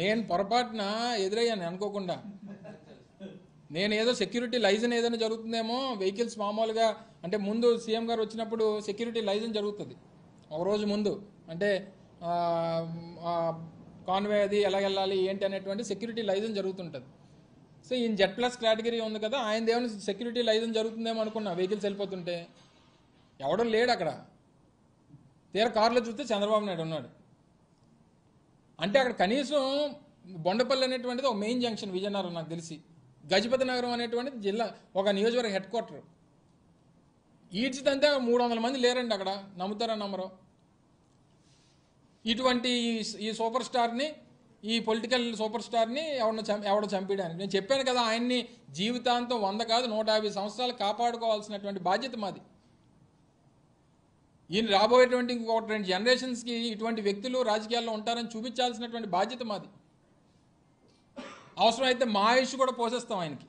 నేను పొరపాటున ఎదురయ్యాను అనుకోకుండా నేను ఏదో సెక్యూరిటీ లైజన్ ఏదైనా జరుగుతుందేమో వెహికల్స్ మామూలుగా అంటే ముందు సీఎం గారు వచ్చినప్పుడు సెక్యూరిటీ లైజన్ జరుగుతుంది ఒక రోజు ముందు అంటే కాన్వే అది ఎలా వెళ్ళాలి ఏంటి అనేటువంటి సెక్యూరిటీ లైజన్ జరుగుతుంటుంది సో ఈయన జెడ్ ప్లస్ కేటగిరీ ఉంది కదా ఆయన దేవుని సెక్యూరిటీ లైజన్ జరుగుతుందేమో అనుకున్నా వెహికల్స్ వెళ్ళిపోతుంటే ఎవడం లేడు అక్కడ తీర కారులో చూస్తే చంద్రబాబు నాయుడు ఉన్నాడు అంటే అక్కడ కనీసం బొండపల్లి అనేటువంటిది ఒక మెయిన్ జంక్షన్ విజయనగరం నాకు తెలిసి గజపతి నగరం అనేటువంటిది జిల్లా ఒక నియోజకవర్గ హెడ్ క్వార్టర్ ఈడ్చిదంతా మూడు వందల మంది లేరండి అక్కడ నమ్ముతారా నమ్మరు ఇటువంటి ఈ సూపర్ స్టార్ని ఈ పొలిటికల్ సూపర్ స్టార్ని ఎవరిని చం ఎవడో చంపేయడానికి నేను చెప్పాను కదా ఆయన్ని జీవితాంతం వంద కాదు నూట యాభై సంవత్సరాలు కాపాడుకోవాల్సినటువంటి బాధ్యత మాది ఈయన రాబోయేటువంటి ఇంకొక రెండు జనరేషన్స్కి ఇటువంటి వ్యక్తులు రాజకీయాల్లో ఉంటారని చూపించాల్సినటువంటి బాధ్యత మాది అవసరమైతే మా ఆయుష్ కూడా పోసేస్తాం ఆయనకి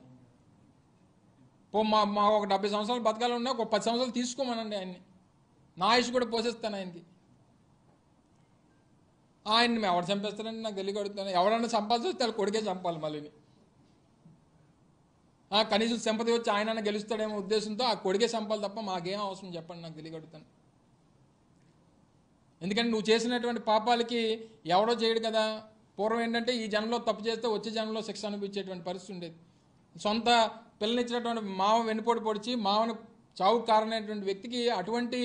పో మా మా ఒక డెబ్బై సంవత్సరాలు బతకాలు ఉన్నా ఒక పది సంవత్సరాలు తీసుకోమనండి ఆయన్ని నా ఆయుష్ కూడా పోసేస్తాను ఆయనకి ఆయన్ని మేము ఎవరు చంపేస్తారని నాకు తెలియ కడుగుతాను ఎవరన్నా చంపాల్సి వస్తే వాళ్ళు కొడుకే చంపాలి మళ్ళీ కనీసం సంపద వచ్చి ఆయన గెలుస్తాడేమో ఉద్దేశంతో ఆ కొడుకే చంపాలి తప్ప మాకేం అవసరం చెప్పండి నాకు తెలియగడుగుతాను ఎందుకంటే నువ్వు చేసినటువంటి పాపాలకి ఎవడో చేయడు కదా పూర్వం ఏంటంటే ఈ జన్మలో తప్పు చేస్తే వచ్చే జన్మలో శిక్ష అనిపించేటువంటి పరిస్థితి ఉండేది సొంత పిల్లనిచ్చినటువంటి మావ వెన్నుపోటు పొడిచి మావను చావుకు కారణమైనటువంటి వ్యక్తికి అటువంటి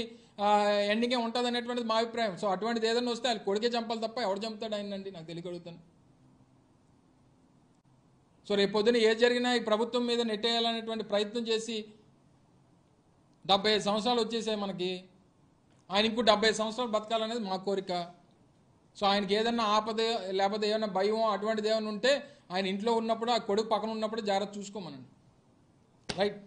ఎండింగే ఉంటుంది అనేటువంటిది మా అభిప్రాయం సో అటువంటిది ఏదైనా వస్తే వాళ్ళు కొడుకే చంపాలి తప్ప ఎవడు చంపుతాడు ఆయనండి నాకు తెలియగలుగుతాను సో రేపు పొద్దున ఏది జరిగినా ఈ ప్రభుత్వం మీద నెట్టేయాలనేటువంటి ప్రయత్నం చేసి డెబ్బై సంవత్సరాలు వచ్చేసాయి మనకి ఆయన ఇంకో డెబ్బై సంవత్సరాలు బతకాలనేది మా కోరిక సో ఆయనకి ఏదన్నా ఆపద లేకపోతే ఏమైనా భయం అటువంటిది ఏమైనా ఉంటే ఆయన ఇంట్లో ఉన్నప్పుడు ఆ కొడుకు పక్కన ఉన్నప్పుడు జాగ్రత్త చూసుకోమనండి రైట్